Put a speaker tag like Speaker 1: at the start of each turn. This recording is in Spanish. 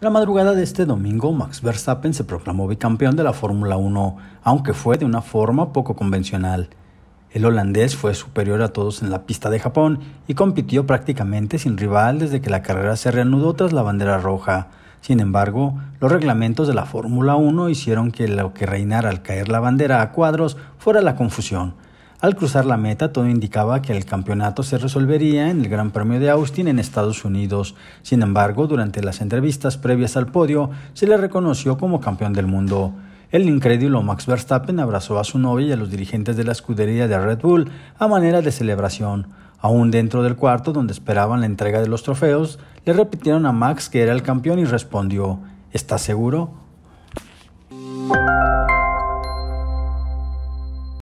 Speaker 1: La madrugada de este domingo, Max Verstappen se proclamó bicampeón de la Fórmula 1, aunque fue de una forma poco convencional. El holandés fue superior a todos en la pista de Japón y compitió prácticamente sin rival desde que la carrera se reanudó tras la bandera roja. Sin embargo, los reglamentos de la Fórmula 1 hicieron que lo que reinara al caer la bandera a cuadros fuera la confusión, al cruzar la meta, todo indicaba que el campeonato se resolvería en el Gran Premio de Austin en Estados Unidos. Sin embargo, durante las entrevistas previas al podio, se le reconoció como campeón del mundo. El incrédulo Max Verstappen abrazó a su novia y a los dirigentes de la escudería de Red Bull a manera de celebración. Aún dentro del cuarto donde esperaban la entrega de los trofeos, le repitieron a Max que era el campeón y respondió, ¿Estás seguro?